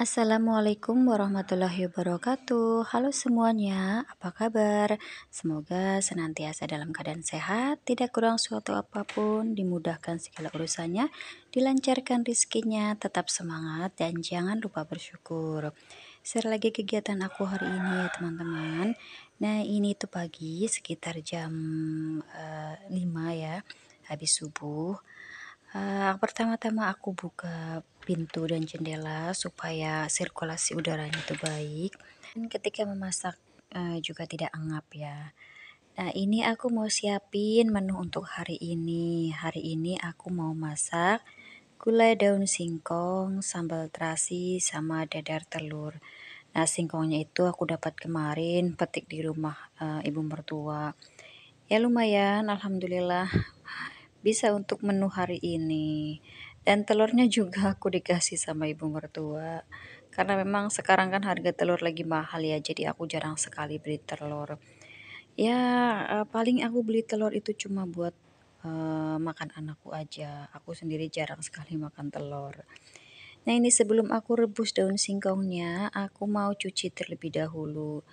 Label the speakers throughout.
Speaker 1: Assalamualaikum warahmatullahi wabarakatuh. Halo semuanya, apa kabar? Semoga senantiasa dalam keadaan sehat, tidak kurang suatu apapun, dimudahkan segala urusannya, dilancarkan rizkinya, tetap semangat, dan jangan lupa bersyukur. Share lagi kegiatan aku hari ini ya teman-teman. Nah ini tuh pagi sekitar jam uh, eh, 5 ya, habis subuh Uh, pertama-tama aku buka pintu dan jendela supaya sirkulasi udaranya itu baik dan ketika memasak uh, juga tidak anggap ya. Nah, ini aku mau siapin menu untuk hari ini. Hari ini aku mau masak gulai daun singkong, sambal terasi, sama dadar telur. Nah, singkongnya itu aku dapat kemarin petik di rumah uh, ibu mertua. Ya lumayan, alhamdulillah bisa untuk menu hari ini. Dan telurnya juga aku dikasih sama ibu mertua. Karena memang sekarang kan harga telur lagi mahal ya, jadi aku jarang sekali beli telur. Ya, eh, paling aku beli telur itu cuma buat uh, makan anakku aja. Aku sendiri jarang sekali makan telur. Nah, ini sebelum aku rebus daun singkongnya, aku mau cuci terlebih dahulu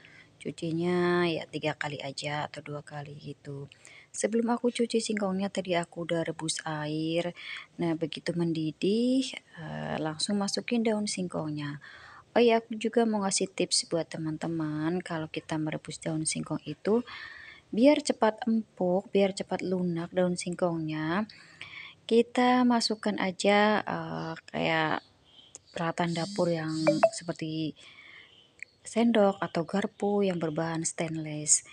Speaker 1: cucinya ya tiga kali aja atau dua kali gitu sebelum aku cuci singkongnya tadi aku udah rebus air nah begitu mendidih eh, langsung masukin daun singkongnya oh ya aku juga mau ngasih tips buat teman-teman kalau kita merebus daun singkong itu biar cepat empuk biar cepat lunak daun singkongnya kita masukkan aja uh, kayak peralatan dapur yang seperti sendok atau garpu yang berbahan stainless,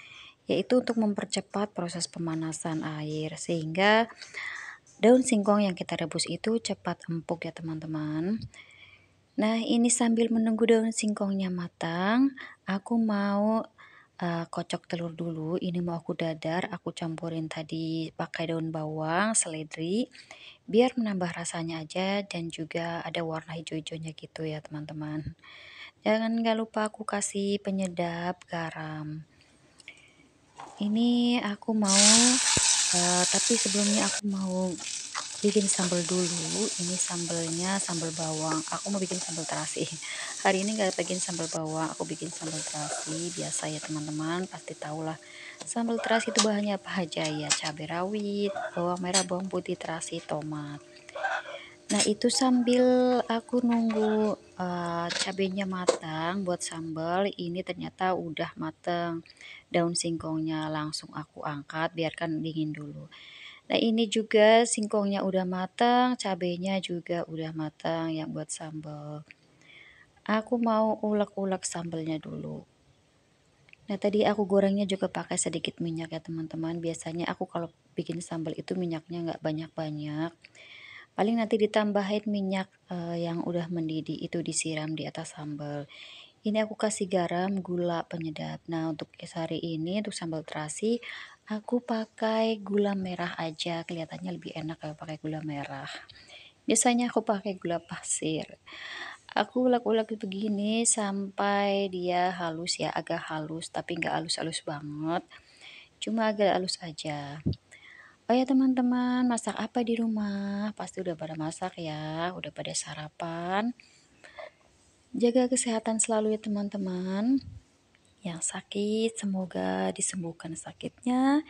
Speaker 1: yaitu untuk mempercepat proses pemanasan air sehingga daun singkong yang kita rebus itu cepat empuk ya teman-teman. Nah, ini sambil menunggu daun singkongnya matang, aku mau uh, kocok telur dulu. Ini mau aku dadar, aku campurin tadi pakai daun bawang, seledri, biar menambah rasanya aja dan juga ada warna hijau-hijaunya gitu ya teman-teman. Jangan nggak lupa aku kasih penyedap garam. Ini aku mau, uh, tapi sebelumnya aku mau bikin sambal dulu. Ini sambalnya sambal bawang. Aku mau bikin sambal terasi. Hari ini nggak bikin sambal bawang, aku bikin sambal terasi biasa ya teman-teman. Pasti lah sambal terasi itu bahannya apa aja ya? Cabai rawit, bawang merah, bawang putih, terasi, tomat. Nah, itu sambil aku nunggu uh, cabenya matang buat sambal, ini ternyata udah matang. Daun singkongnya langsung aku angkat, biarkan dingin dulu. Nah, ini juga singkongnya udah matang, cabenya juga udah matang yang buat sambal. Aku mau ulek-ulek sambalnya dulu. Nah, tadi aku gorengnya juga pakai sedikit minyak ya, teman-teman. Biasanya aku kalau bikin sambal itu minyaknya nggak banyak-banyak paling nanti ditambahin minyak uh, yang udah mendidih itu disiram di atas sambal ini aku kasih garam gula penyedap nah untuk hari ini untuk sambal terasi aku pakai gula merah aja kelihatannya lebih enak kalau pakai gula merah biasanya aku pakai gula pasir aku ulek-ulek begini sampai dia halus ya agak halus tapi nggak halus-halus banget cuma agak halus aja Oh ya teman-teman, masak apa di rumah? Pasti udah pada masak ya, udah pada sarapan. Jaga kesehatan selalu ya teman-teman. Yang sakit semoga disembuhkan sakitnya.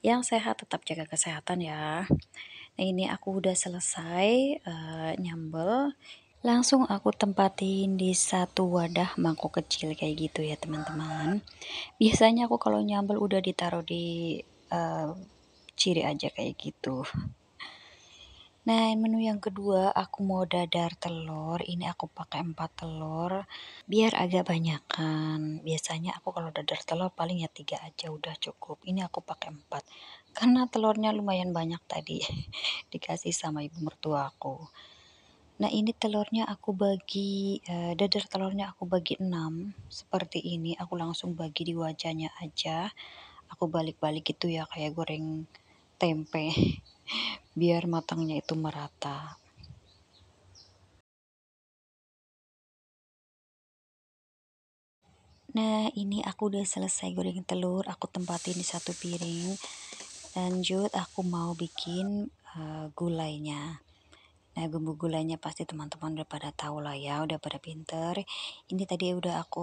Speaker 1: Yang sehat tetap jaga kesehatan ya. Nah ini aku udah selesai uh, nyambel. Langsung aku tempatin di satu wadah mangkuk kecil kayak gitu ya teman-teman. Biasanya aku kalau nyambel udah ditaruh di uh, ciri aja kayak gitu Nah, menu yang kedua aku mau dadar telur. Ini aku pakai 4 telur biar agak banyakan. Biasanya aku kalau dadar telur paling ya 3 aja udah cukup. Ini aku pakai 4. Karena telurnya lumayan banyak tadi dikasih sama ibu mertua aku. Nah, ini telurnya aku bagi eh, dadar telurnya aku bagi 6 seperti ini. Aku langsung bagi di wajahnya aja. Aku balik-balik gitu ya kayak goreng tempe biar matangnya itu merata. Nah, ini aku udah selesai goreng telur, aku tempatin di satu piring. Lanjut, aku mau bikin uh, gulainya. Nah, bumbu gulainya pasti teman-teman udah pada tahu lah ya, udah pada pinter. Ini tadi udah aku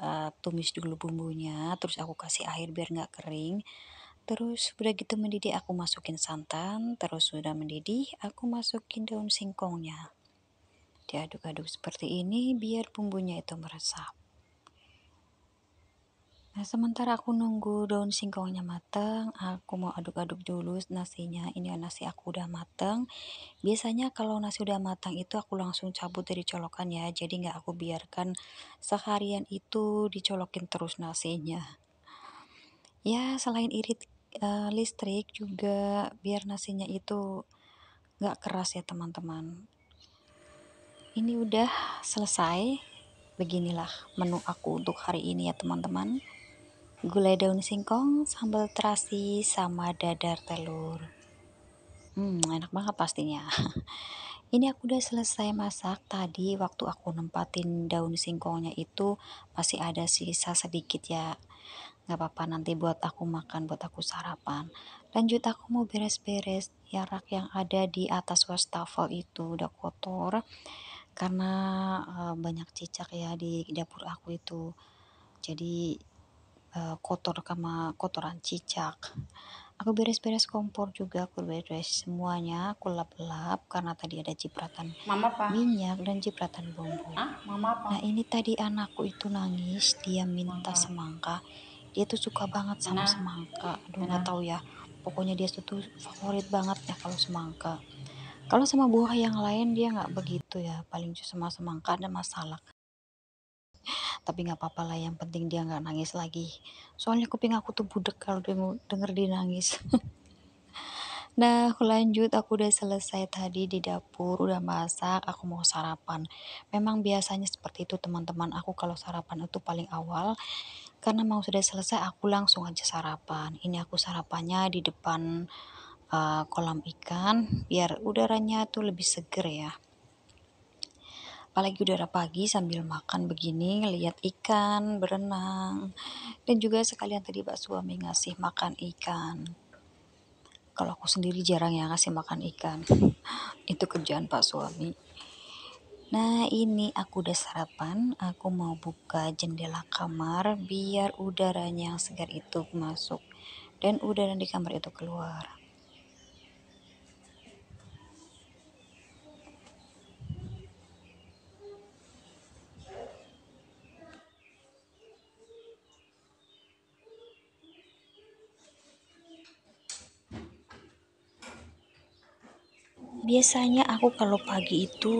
Speaker 1: uh, tumis dulu bumbunya, terus aku kasih air biar nggak kering. Terus udah gitu mendidih aku masukin santan, terus sudah mendidih aku masukin daun singkongnya. Diaduk-aduk seperti ini biar bumbunya itu meresap. Nah, sementara aku nunggu daun singkongnya matang, aku mau aduk-aduk dulu nasinya. Ini nasi aku udah matang. Biasanya kalau nasi udah matang itu aku langsung cabut dari colokan ya. Jadi nggak aku biarkan seharian itu dicolokin terus nasinya. Ya, selain irit uh, listrik juga biar nasinya itu gak keras ya teman-teman. Ini udah selesai, beginilah menu aku untuk hari ini ya teman-teman. Gulai daun singkong, sambal terasi, sama dadar telur. Hmm, enak banget pastinya. Ini aku udah selesai masak tadi waktu aku nempatin daun singkongnya itu masih ada sisa sedikit ya. Gak apa-apa nanti buat aku makan, buat aku sarapan. Lanjut aku mau beres-beres ya rak yang ada di atas wastafel itu udah kotor karena e, banyak cicak ya di dapur aku itu. Jadi e, kotor sama kotoran cicak. Aku beres-beres kompor juga, aku beres-beres semuanya, aku lap-lap karena tadi ada cipratan Mama pa. minyak dan cipratan bumbu. Ah, Mama pa. Nah ini tadi anakku itu nangis, dia minta Mama. semangka dia tuh suka banget sama nah, semangka aduh nggak tahu ya pokoknya dia tuh favorit banget ya kalau semangka kalau sama buah yang lain dia nggak begitu ya paling cuma semangka ada masalah tapi nggak apa-apa lah yang penting dia nggak nangis lagi soalnya kuping aku tuh budek kalau denger dia nangis Nah, lanjut aku udah selesai tadi di dapur, udah masak, aku mau sarapan. Memang biasanya seperti itu teman-teman, aku kalau sarapan itu paling awal. Karena mau sudah selesai aku langsung aja sarapan. Ini aku sarapannya di depan uh, kolam ikan biar udaranya tuh lebih seger ya. Apalagi udara pagi sambil makan begini, lihat ikan berenang. Dan juga sekalian tadi Pak Suami ngasih makan ikan kalau aku sendiri jarang ya ngasih makan ikan itu kerjaan pak suami Nah ini aku udah sarapan, aku mau buka jendela kamar biar udaranya yang segar itu masuk dan udara di kamar itu keluar. biasanya aku kalau pagi itu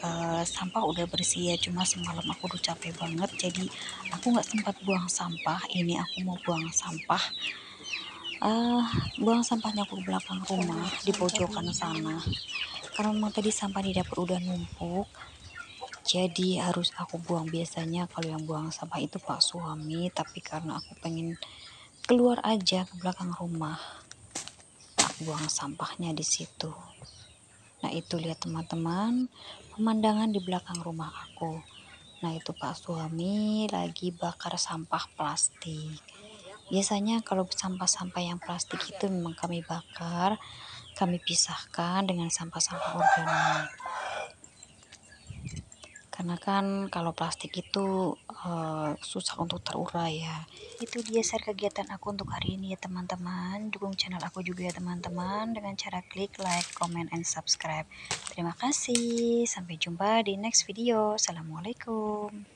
Speaker 1: uh, sampah udah bersih ya cuma semalam aku udah capek banget jadi aku nggak sempat buang sampah ini aku mau buang sampah uh, buang sampahnya aku ke belakang rumah di pojokan sana karena memang tadi sampah di dapur udah numpuk jadi harus aku buang biasanya kalau yang buang sampah itu pak suami tapi karena aku pengen keluar aja ke belakang rumah aku buang sampahnya di situ Nah itu lihat teman-teman pemandangan di belakang rumah aku. Nah itu pak suami lagi bakar sampah plastik. Biasanya kalau sampah-sampah yang plastik itu memang kami bakar, kami pisahkan dengan sampah-sampah organik karena kan kalau plastik itu uh, susah untuk terurai ya itu dia share kegiatan aku untuk hari ini ya teman-teman dukung channel aku juga ya teman-teman dengan cara klik like, comment, and subscribe terima kasih sampai jumpa di next video assalamualaikum